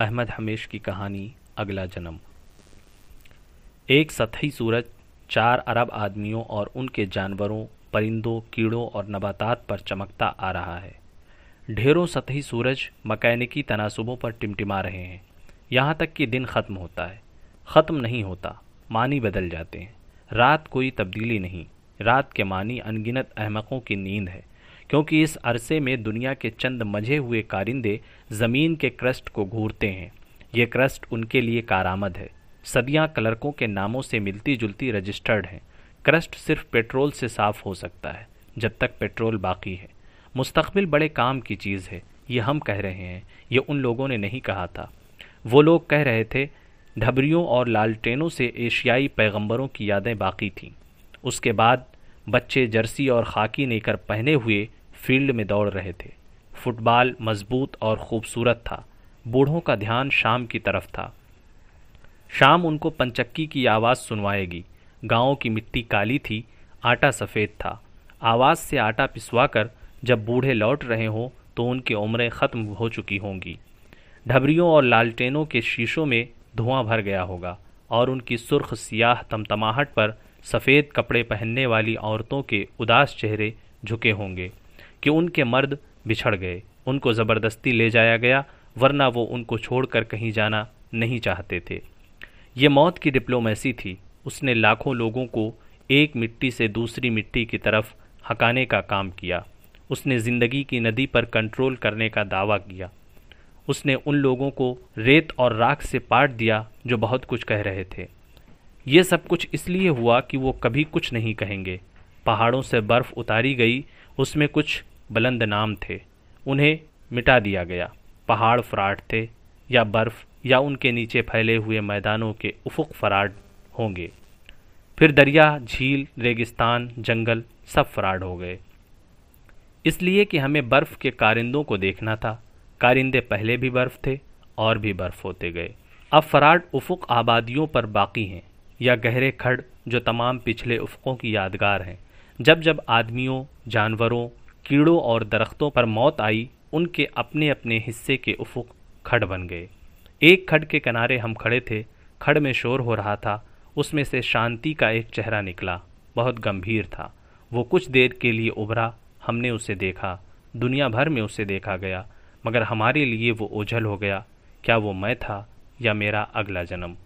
अहमद हमेश की कहानी अगला जन्म एक सतही सूरज चार अरब आदमियों और उनके जानवरों परिंदों कीड़ों और नबातात पर चमकता आ रहा है ढेरों सतही सूरज मकैनिकी तनासुबों पर टिमटिमा रहे हैं यहाँ तक कि दिन ख़त्म होता है ख़त्म नहीं होता मानी बदल जाते हैं रात कोई तब्दीली नहीं रात के मानी अनगिनत अहमकों की नींद है क्योंकि इस अरसे में दुनिया के चंद मझे हुए कारिंदे ज़मीन के क्रस्ट को घूरते हैं ये क्रस्ट उनके लिए कारामद है सदियां क्लर्कों के नामों से मिलती जुलती रजिस्टर्ड हैं क्रस्ट सिर्फ पेट्रोल से साफ हो सकता है जब तक पेट्रोल बाकी है मुस्तबिल बड़े काम की चीज़ है ये हम कह रहे हैं ये उन लोगों ने नहीं कहा था वो लोग कह रहे थे ढबरियों और लालटेनों से एशियाई पैगंबरों की यादें बाकी थीं उसके बाद बच्चे जर्सी और खाकी नेकर पहने हुए फील्ड में दौड़ रहे थे फुटबॉल मजबूत और खूबसूरत था बूढ़ों का ध्यान शाम की तरफ था शाम उनको पंचक्की की आवाज़ सुनवाएगी गांव की मिट्टी काली थी आटा सफ़ेद था आवाज़ से आटा पिसवाकर जब बूढ़े लौट रहे हों तो उनकी उम्रें ख़त्म हो चुकी होंगी ढबरियों और लालटेनों के शीशों में धुआं भर गया होगा और उनकी सुर्ख सियाह तमतमाहट पर सफ़ेद कपड़े पहनने वाली औरतों के उदास चेहरे झुके होंगे कि उनके मर्द बिछड़ गए उनको ज़बरदस्ती ले जाया गया वरना वो उनको छोड़कर कहीं जाना नहीं चाहते थे ये मौत की डिप्लोमेसी थी उसने लाखों लोगों को एक मिट्टी से दूसरी मिट्टी की तरफ हकाने का काम किया उसने ज़िंदगी की नदी पर कंट्रोल करने का दावा किया उसने उन लोगों को रेत और राख से पाट दिया जो बहुत कुछ कह रहे थे ये सब कुछ इसलिए हुआ कि वो कभी कुछ नहीं कहेंगे पहाड़ों से बर्फ़ उतारी गई उसमें कुछ बुलंद नाम थे उन्हें मिटा दिया गया पहाड़ फ्राट थे या बर्फ़ या उनके नीचे फैले हुए मैदानों के उफुक फराड होंगे फिर दरिया झील रेगिस्तान जंगल सब फराड हो गए इसलिए कि हमें बर्फ़ के कारिंदों को देखना था कारिंदे पहले भी बर्फ़ थे और भी बर्फ़ होते गए अब फराड उफुक आबादियों पर बाकी हैं या गहरे खड़ जो तमाम पिछले उफकों की यादगार हैं जब जब आदमियों जानवरों कीड़ों और दरख्तों पर मौत आई उनके अपने अपने हिस्से के उफ़ुक खड़ बन गए एक खड़ के किनारे हम खड़े थे खड़ में शोर हो रहा था उसमें से शांति का एक चेहरा निकला बहुत गंभीर था वो कुछ देर के लिए उभरा हमने उसे देखा दुनिया भर में उसे देखा गया मगर हमारे लिए वो ओझल हो गया क्या वो मैं था या मेरा अगला जन्म